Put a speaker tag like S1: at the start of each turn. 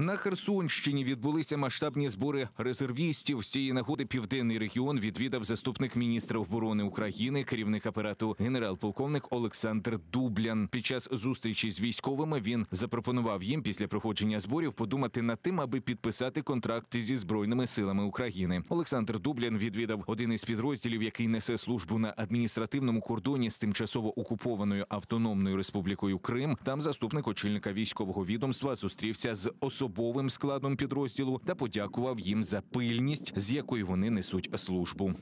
S1: На Херсонщині відбулися масштабні збори резервістів. З цієї нагоди південний регіон відвідав заступник міністра оборони України, керівник апарату генерал-полковник Олександр Дублян. Під час зустрічі з військовими він запропонував їм після проходження зборів подумати над тим, аби підписати контракти зі збройними силами України. Олександр Дублян відвідав один із підрозділів, який несе службу на адміністративному кордоні з тимчасово окупованою автономною республікою Крим. Там заступник очільника військового відомства зустрівся з особливим особовим складом підрозділу та подякував їм за пильність, з якою вони несуть службу.